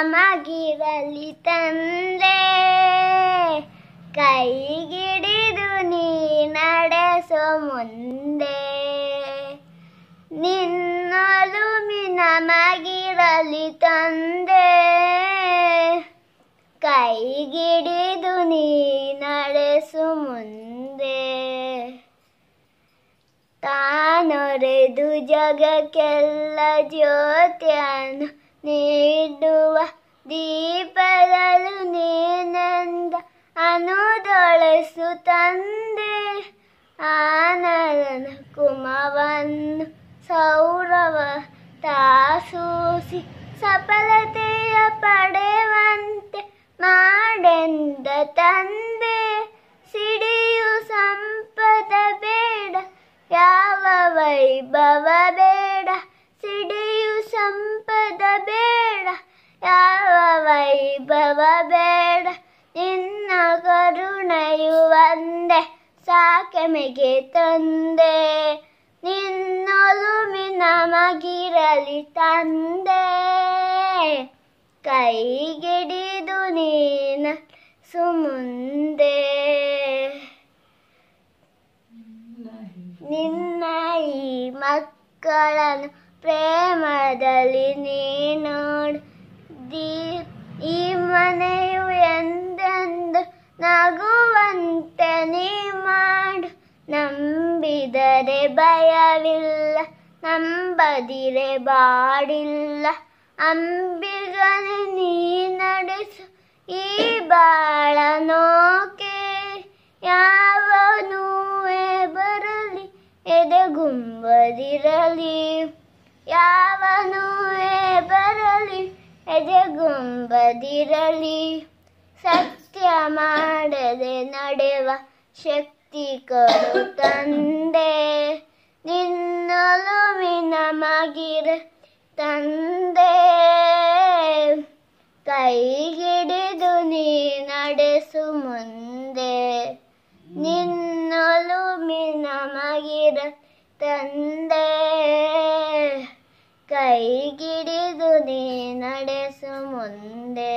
ನಮಗಿರಲಿ ತಂದೆ ಕೈಗಿಡಿದು ನೀ ನಡೆಸೋ ಮುಂದೆ ನಿನ್ನೊಲುಮಿ ನಮಗಿರಲಿ ತಂದೆ ಕೈಗಿಡಿದು ನೀ ನಡೆಸು ಮುಂದೆ ತಾನೊರೆದು ಜಗಕ್ಕೆಲ್ಲ ಜ್ಯೋತ್ಯನು ನೀಡುವ ದೀಪದಲು ನೀನಂದ ಅನುದೊಳಿಸು ತಂದೆ ಆನಂದನ ಕುಮವನ್ನು ಸೌರವ ತಾಸೂಸಿ ಸಫಲತೆಯ ಪಡೆ ವೈಭವ ಬೇಡ ನಿನ್ನ ಕರುಣೆಯು ಒಂದೆ ಸಾಕೆಮೆಗೆ ತಂದೆ ನಿನ್ನೊಲುಮಿ ಮಗಿರಲಿ ತಂದೆ ಕೈಗಿಡಿದು ನೀನ ಸುಮುಂದೆ ನಿನ್ನ ಈ ಮಕ್ಕಳನ್ನು ಪ್ರೇಮದಲ್ಲಿ ಮನೆಯು ಎಂದೆಂದು ನಗುವಂತೆ ನೀ ಮಾಡು ನಂಬಿದರೆ ಭಯವಿಲ್ಲ ನಂಬದಿರೆ ಬಾಡಿಲ್ಲ ಅಂಬಿಗನೆ ನೀ ನಡೆಸು ಈ ಬಾಳ ನೋಕೆ ಯಾವನೂ ಬರಲಿ ಎದೆ ಎದೆಗುಂಬದಿರಲಿ ಯಾವನೂ ಎದೆಗುಂಬದಿರಲಿ ಸತ್ಯ ಮಾಡದೆ ನಡೆವ ಶಕ್ತಿ ಕೊಡು ತಂದೆ ನಿನ್ನೊಲುವಿನ ಮಗಿರ ತಂದೆ ಕೈಗಿಡಿದು ನೀ ನಡೆಸು ಮುಂದೆ ನಿನ್ನೊಲುವಿನ ಮಗಿರ ತಂದೆ ಕೈಗಿಡಿದು ನೀ ನಡೆಸು ಮುಂದೆ